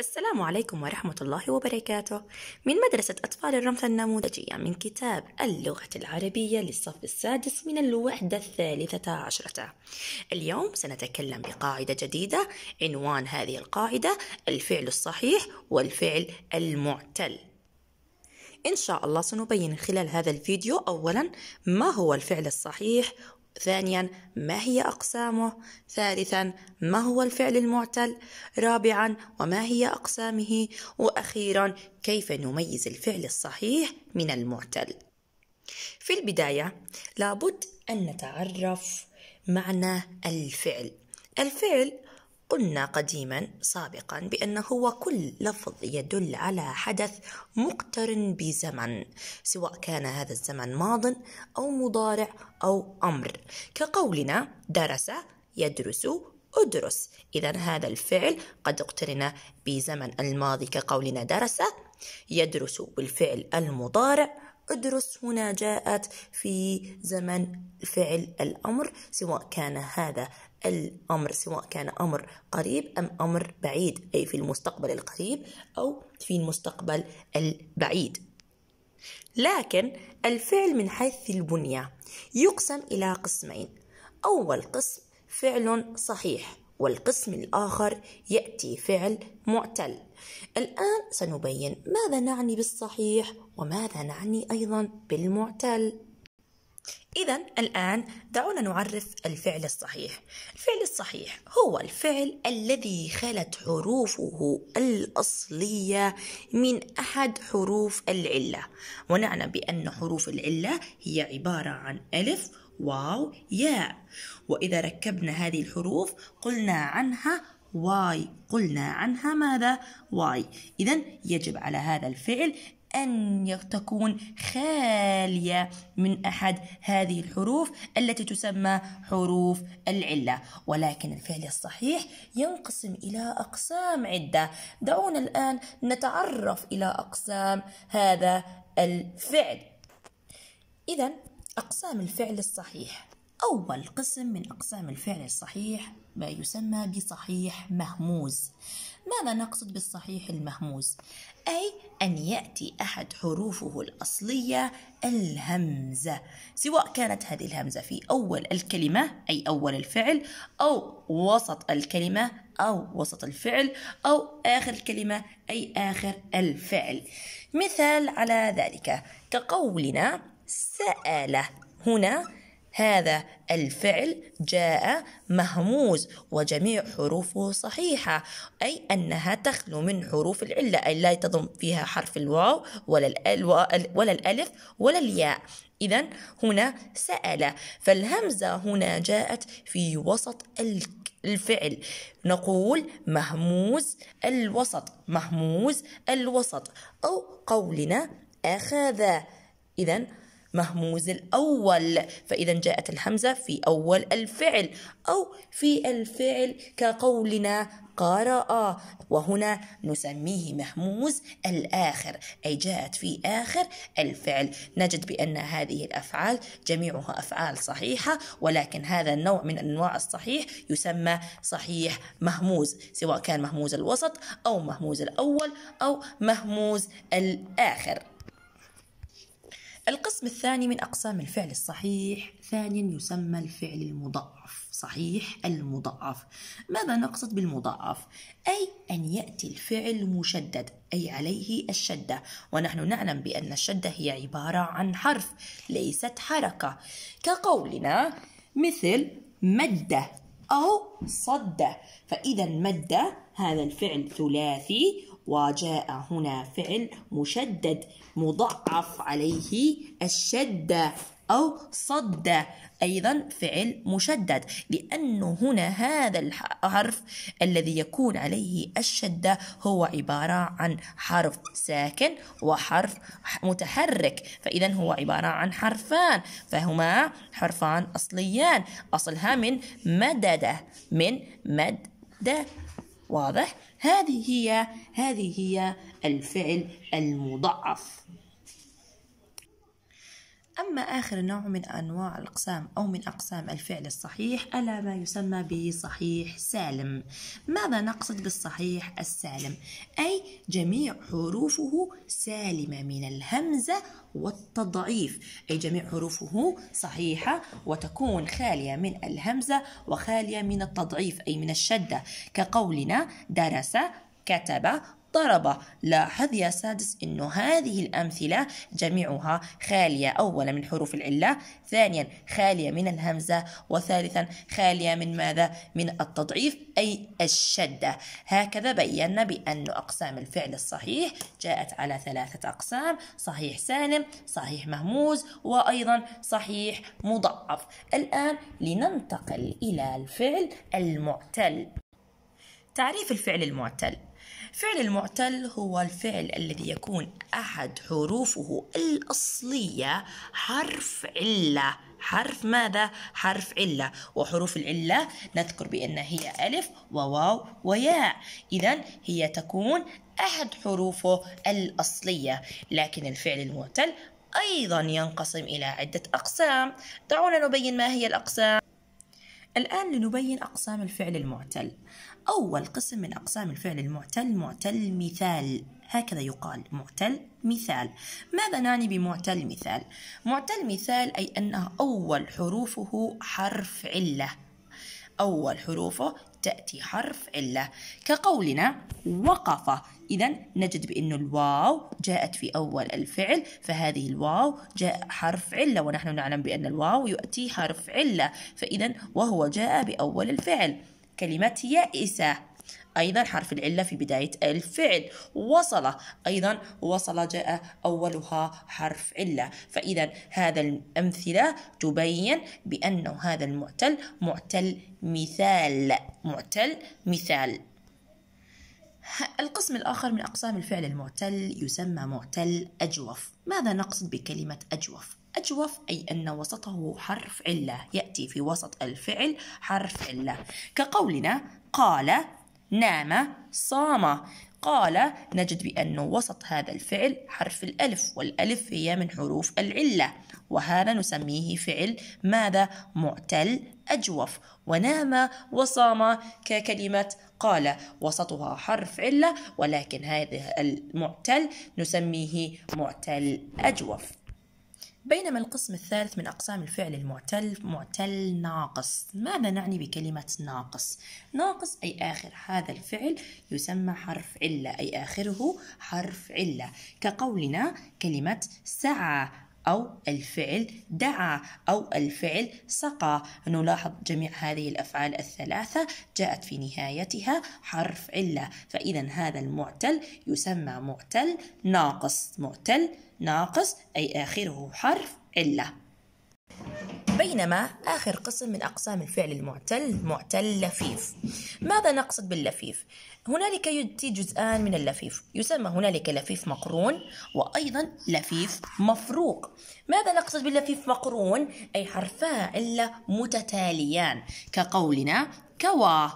السلام عليكم ورحمة الله وبركاته من مدرسة أطفال الرمث النموذجية من كتاب اللغة العربية للصف السادس من الوحدة الثالثة عشرة اليوم سنتكلم بقاعدة جديدة عنوان هذه القاعدة الفعل الصحيح والفعل المعتل إن شاء الله سنبين خلال هذا الفيديو أولا ما هو الفعل الصحيح ثانيا ما هي أقسامه ثالثا ما هو الفعل المعتل رابعا وما هي أقسامه وأخيرا كيف نميز الفعل الصحيح من المعتل في البداية لابد أن نتعرف معنى الفعل الفعل قلنا قديما سابقا بأن هو كل لفظ يدل على حدث مقترن بزمن سواء كان هذا الزمن ماض أو مضارع أو أمر كقولنا درس يدرس أدرس إذا هذا الفعل قد اقترن بزمن الماضي كقولنا درس يدرس بالفعل المضارع ادرس هنا جاءت في زمن فعل الأمر سواء كان هذا الأمر سواء كان أمر قريب أم أمر بعيد أي في المستقبل القريب أو في المستقبل البعيد لكن الفعل من حيث البنية يقسم إلى قسمين أول قسم فعل صحيح والقسم الآخر يأتي فعل معتل الآن سنبين ماذا نعني بالصحيح وماذا نعني أيضا بالمعتل إذا الآن دعونا نعرف الفعل الصحيح. الفعل الصحيح هو الفعل الذي خلت حروفه الأصلية من أحد حروف العلة، ونعنى بأن حروف العلة هي عبارة عن ألف، واو، ياء، وإذا ركبنا هذه الحروف قلنا عنها واي قلنا عنها ماذا واي اذا يجب على هذا الفعل أن تكون خالية من أحد هذه الحروف التي تسمى حروف العلة ولكن الفعل الصحيح ينقسم إلى أقسام عدة دعونا الآن نتعرف إلى أقسام هذا الفعل إذا أقسام الفعل الصحيح أول قسم من أقسام الفعل الصحيح ما يسمى بصحيح مهموز ماذا نقصد بالصحيح المهموز اي ان ياتي احد حروفه الاصليه الهمزه سواء كانت هذه الهمزه في اول الكلمه اي اول الفعل او وسط الكلمه او وسط الفعل او اخر الكلمه اي اخر الفعل مثال على ذلك كقولنا سال هنا هذا الفعل جاء مهموز وجميع حروفه صحيحة أي أنها تخلو من حروف العلة أي لا تضم فيها حرف الواو ولا, الألو ولا الألف ولا الياء إذا هنا سأل فالهمزة هنا جاءت في وسط الفعل نقول مهموز الوسط مهموز الوسط أو قولنا أخذ إذا مهموز الأول فإذا جاءت الهمزة في أول الفعل أو في الفعل كقولنا قرأ وهنا نسميه مهموز الآخر أي جاءت في آخر الفعل نجد بأن هذه الأفعال جميعها أفعال صحيحة ولكن هذا النوع من أنواع الصحيح يسمى صحيح مهموز سواء كان مهموز الوسط أو مهموز الأول أو مهموز الآخر القسم الثاني من أقسام الفعل الصحيح ثانيا يسمى الفعل المضاعف صحيح المضاعف ماذا نقصد بالمضاعف؟ أي أن يأتي الفعل مشدد أي عليه الشدة ونحن نعلم بأن الشدة هي عبارة عن حرف ليست حركة كقولنا مثل مد أو صد فإذا مد هذا الفعل ثلاثي وجاء هنا فعل مشدد مضعف عليه الشدة أو صد أيضا فعل مشدد لأنه هنا هذا الحرف الذي يكون عليه الشدة هو عبارة عن حرف ساكن وحرف متحرك فإذا هو عبارة عن حرفان فهما حرفان أصليان أصلها من مدد من مد واضح هذه هي هذه هي الفعل المضعف أما آخر نوع من أنواع الأقسام أو من أقسام الفعل الصحيح ألا ما يسمى بصحيح سالم ماذا نقصد بالصحيح السالم؟ أي جميع حروفه سالمة من الهمزة والتضعيف أي جميع حروفه صحيحة وتكون خالية من الهمزة وخالية من التضعيف أي من الشدة كقولنا درس كتب ضرب لاحظ يا سادس أنه هذه الأمثلة جميعها خالية أولا من حروف العلة ثانيا خالية من الهمزة وثالثا خالية من ماذا؟ من التضعيف أي الشدة هكذا بينا بأن أقسام الفعل الصحيح جاءت على ثلاثة أقسام صحيح سالم صحيح مهموز وأيضا صحيح مضعف الآن لننتقل إلى الفعل المعتل تعريف الفعل المعتل فعل المعتل هو الفعل الذي يكون أحد حروفه الأصلية حرف علة حرف ماذا؟ حرف علة وحروف العلة نذكر بأن هي ألف وواو وياء إذا هي تكون أحد حروفه الأصلية لكن الفعل المعتل أيضا ينقسم إلى عدة أقسام دعونا نبين ما هي الأقسام الآن لنبين أقسام الفعل المعتل أول قسم من أقسام الفعل المعتل معتل مثال هكذا يقال معتل مثال ماذا نعني بمعتل مثال؟ معتل مثال أي أنه أول حروفه حرف علة أول حروفه تأتي حرف علة كقولنا وقف إذا نجد بأن الواو جاءت في أول الفعل فهذه الواو جاء حرف علة ونحن نعلم بأن الواو يأتي حرف علة فإذا وهو جاء بأول الفعل كلمة يائسة أيضا حرف العلة في بداية الفعل وصل أيضا وصل جاء أولها حرف علة فإذا هذا الأمثلة تبين بأنه هذا المعتل معتل مثال معتل مثال القسم الآخر من أقسام الفعل المعتل يسمى معتل أجوف ماذا نقصد بكلمة أجوف؟ أجوف أي أن وسطه حرف علة يأتي في وسط الفعل حرف علة كقولنا قال نام صام قال نجد بأن وسط هذا الفعل حرف الألف والألف هي من حروف العلة وهذا نسميه فعل ماذا معتل أجوف ونام وصام ككلمة قال وسطها حرف علة ولكن هذا المعتل نسميه معتل أجوف بينما القسم الثالث من أقسام الفعل المعتل معتل ناقص ماذا نعني بكلمة ناقص؟ ناقص أي آخر هذا الفعل يسمى حرف علة أي آخره حرف علة كقولنا كلمة سعى أو الفعل دعا أو الفعل سقى نلاحظ جميع هذه الأفعال الثلاثة جاءت في نهايتها حرف علة فإذا هذا المعتل يسمى معتل ناقص معتل ناقص أي آخره حرف علة بينما آخر قسم من أقسام الفعل المعتل معتل لفيف ماذا نقصد باللفيف؟ هنالك يأتي جزءان من اللفيف يسمى هنالك لفيف مقرون وأيضا لفيف مفروق ماذا نقصد باللفيف مقرون؟ أي حرفا إلا متتاليان كقولنا كوا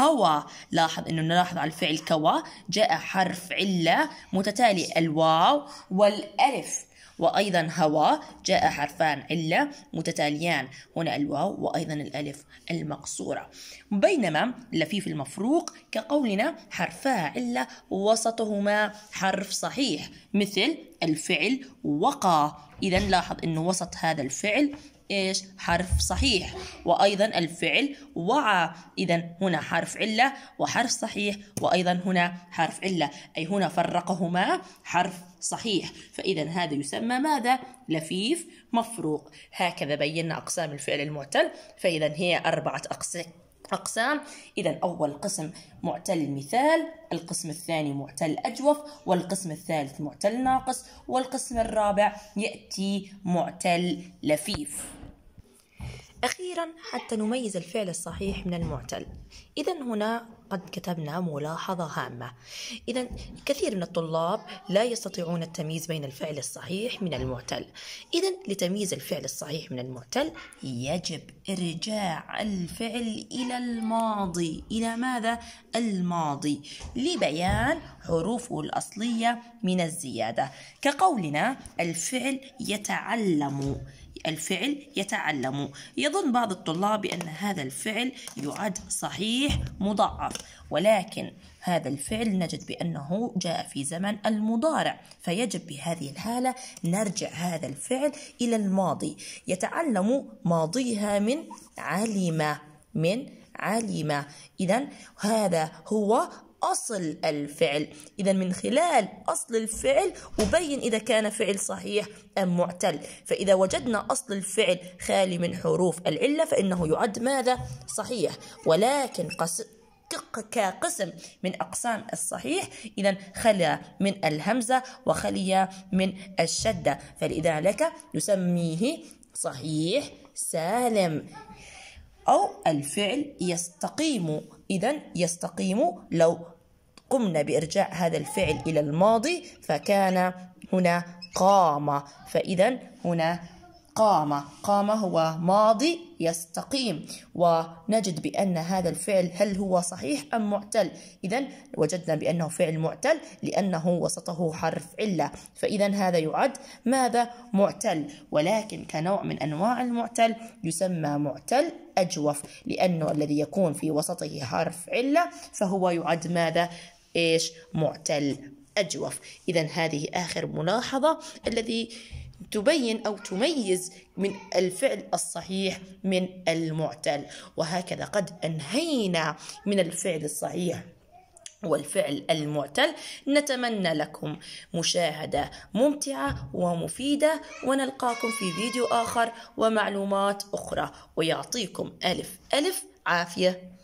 هوى لاحظ انه نلاحظ على الفعل كوا جاء حرف عله متتالي الواو والالف وأيضا هوى جاء حرفان علة متتاليان هنا الواو وأيضا الألف المقصورة بينما لفيف المفروق كقولنا حرفا علة وسطهما حرف صحيح مثل الفعل وقى إذا لاحظ أنه وسط هذا الفعل إيش حرف صحيح وأيضا الفعل وعى إذا هنا حرف علة وحرف صحيح وأيضا هنا حرف علة أي هنا فرقهما حرف صحيح فإذا هذا يسمى ماذا؟ لفيف مفروق هكذا بينا أقسام الفعل المعتل فإذا هي أربعة أقسام أقسام إذا أول قسم معتل المثال القسم الثاني معتل أجوف والقسم الثالث معتل ناقص والقسم الرابع يأتي معتل لفيف أخيرا حتى نميز الفعل الصحيح من المعتل إذا هنا قد كتبنا ملاحظة هامة إذا كثير من الطلاب لا يستطيعون التمييز بين الفعل الصحيح من المعتل إذا لتمييز الفعل الصحيح من المعتل يجب إرجاع الفعل إلى الماضي إلى ماذا؟ الماضي لبيان حروفه الأصلية من الزيادة كقولنا الفعل يتعلم الفعل يتعلم يظن بعض الطلاب بأن هذا الفعل يعد صحيح مضعف ولكن هذا الفعل نجد بأنه جاء في زمن المضارع فيجب بهذه الحالة نرجع هذا الفعل إلى الماضي يتعلم ماضيها من علم من علم إذا هذا هو أصل الفعل إذا من خلال أصل الفعل أبين إذا كان فعل صحيح أم معتل فإذا وجدنا أصل الفعل خالي من حروف العلة فإنه يعد ماذا صحيح ولكن قص... كقسم من أقسام الصحيح إذا خلى من الهمزة وخلي من الشدة فلذلك نسميه صحيح سالم أو الفعل يستقيم إذا يستقيم لو قمنا بإرجاع هذا الفعل إلى الماضي فكان هنا قام فإذا هنا قام قام هو ماضي يستقيم ونجد بأن هذا الفعل هل هو صحيح أم معتل إذا وجدنا بأنه فعل معتل لأنه وسطه حرف علة فإذا هذا يعد ماذا معتل ولكن كنوع من أنواع المعتل يسمى معتل أجوف لأنه الذي يكون في وسطه حرف علة فهو يعد ماذا إيش معتل أجوف إذا هذه آخر ملاحظة الذي تبين أو تميز من الفعل الصحيح من المعتل وهكذا قد أنهينا من الفعل الصحيح والفعل المعتل نتمنى لكم مشاهدة ممتعة ومفيدة ونلقاكم في فيديو آخر ومعلومات أخرى ويعطيكم ألف ألف عافية